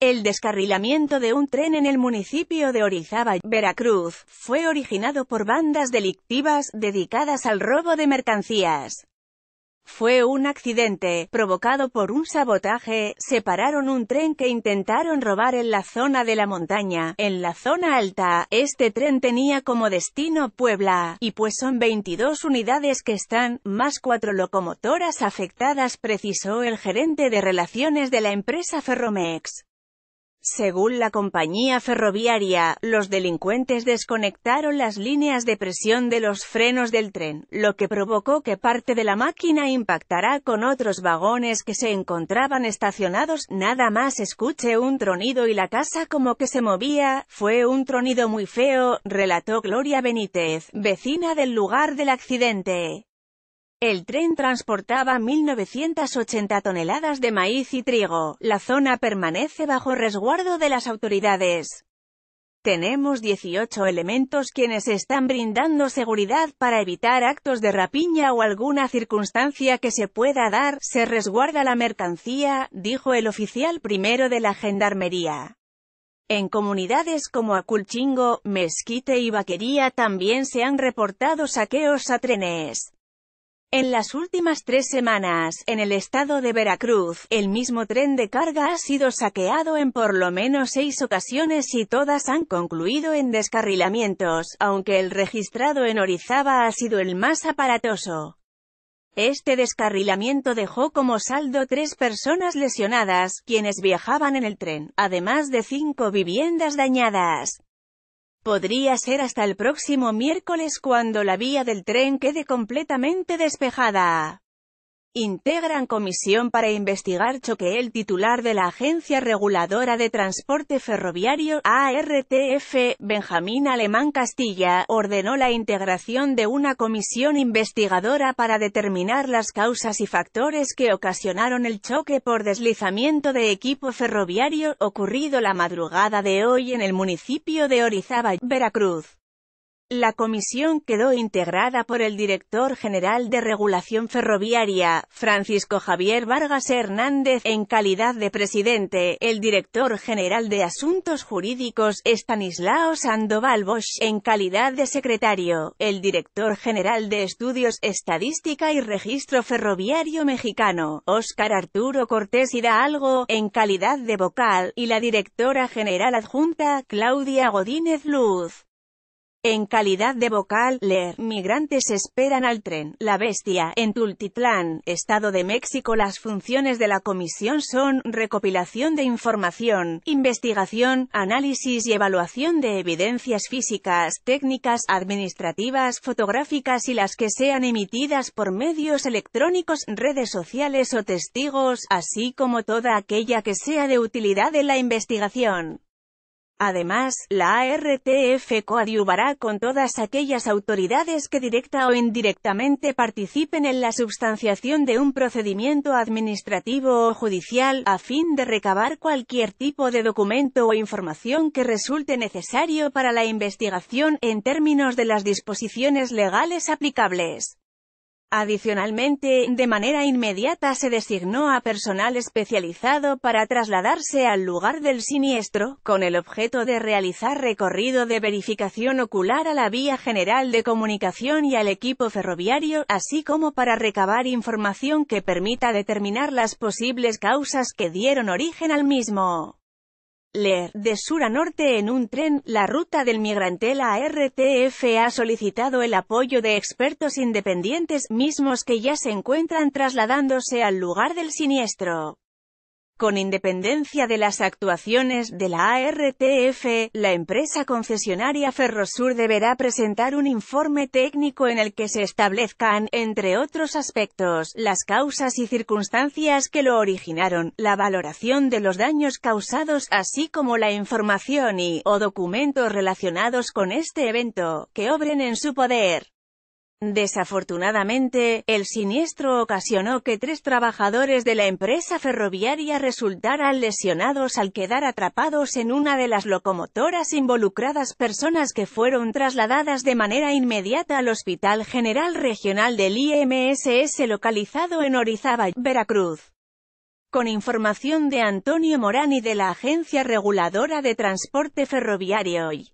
El descarrilamiento de un tren en el municipio de Orizaba, Veracruz, fue originado por bandas delictivas dedicadas al robo de mercancías. Fue un accidente, provocado por un sabotaje, separaron un tren que intentaron robar en la zona de la montaña, en la zona alta, este tren tenía como destino Puebla, y pues son 22 unidades que están, más cuatro locomotoras afectadas precisó el gerente de relaciones de la empresa Ferromex. Según la compañía ferroviaria, los delincuentes desconectaron las líneas de presión de los frenos del tren, lo que provocó que parte de la máquina impactara con otros vagones que se encontraban estacionados. Nada más escuche un tronido y la casa como que se movía, fue un tronido muy feo, relató Gloria Benítez, vecina del lugar del accidente. El tren transportaba 1.980 toneladas de maíz y trigo. La zona permanece bajo resguardo de las autoridades. Tenemos 18 elementos quienes están brindando seguridad para evitar actos de rapiña o alguna circunstancia que se pueda dar, se resguarda la mercancía, dijo el oficial primero de la Gendarmería. En comunidades como Aculchingo, Mezquite y Vaquería también se han reportado saqueos a trenes. En las últimas tres semanas, en el estado de Veracruz, el mismo tren de carga ha sido saqueado en por lo menos seis ocasiones y todas han concluido en descarrilamientos, aunque el registrado en Orizaba ha sido el más aparatoso. Este descarrilamiento dejó como saldo tres personas lesionadas, quienes viajaban en el tren, además de cinco viviendas dañadas. Podría ser hasta el próximo miércoles cuando la vía del tren quede completamente despejada. Integran comisión para investigar choque. El titular de la Agencia Reguladora de Transporte Ferroviario, ARTF, Benjamín Alemán Castilla, ordenó la integración de una comisión investigadora para determinar las causas y factores que ocasionaron el choque por deslizamiento de equipo ferroviario, ocurrido la madrugada de hoy en el municipio de Orizaba, Veracruz. La comisión quedó integrada por el director general de Regulación Ferroviaria, Francisco Javier Vargas Hernández, en calidad de presidente, el director general de Asuntos Jurídicos, Estanislao Sandoval Bosch, en calidad de secretario, el director general de Estudios Estadística y Registro Ferroviario Mexicano, Oscar Arturo Cortés Hidalgo, en calidad de vocal, y la directora general adjunta, Claudia Godínez Luz. En calidad de vocal, leer, migrantes esperan al tren, la bestia, en Tultitlán, Estado de México Las funciones de la comisión son, recopilación de información, investigación, análisis y evaluación de evidencias físicas, técnicas, administrativas, fotográficas y las que sean emitidas por medios electrónicos, redes sociales o testigos, así como toda aquella que sea de utilidad en la investigación. Además, la ARTF coadyuvará con todas aquellas autoridades que directa o indirectamente participen en la substanciación de un procedimiento administrativo o judicial, a fin de recabar cualquier tipo de documento o información que resulte necesario para la investigación, en términos de las disposiciones legales aplicables. Adicionalmente, de manera inmediata se designó a personal especializado para trasladarse al lugar del siniestro, con el objeto de realizar recorrido de verificación ocular a la vía general de comunicación y al equipo ferroviario, así como para recabar información que permita determinar las posibles causas que dieron origen al mismo. Leer, de sur a norte en un tren, la ruta del migrante la RTF ha solicitado el apoyo de expertos independientes, mismos que ya se encuentran trasladándose al lugar del siniestro. Con independencia de las actuaciones de la ARTF, la empresa concesionaria Ferrosur deberá presentar un informe técnico en el que se establezcan, entre otros aspectos, las causas y circunstancias que lo originaron, la valoración de los daños causados, así como la información y, o documentos relacionados con este evento, que obren en su poder. Desafortunadamente, el siniestro ocasionó que tres trabajadores de la empresa ferroviaria resultaran lesionados al quedar atrapados en una de las locomotoras involucradas personas que fueron trasladadas de manera inmediata al Hospital General Regional del IMSS localizado en Orizaba, Veracruz. Con información de Antonio Morán y de la Agencia Reguladora de Transporte Ferroviario hoy.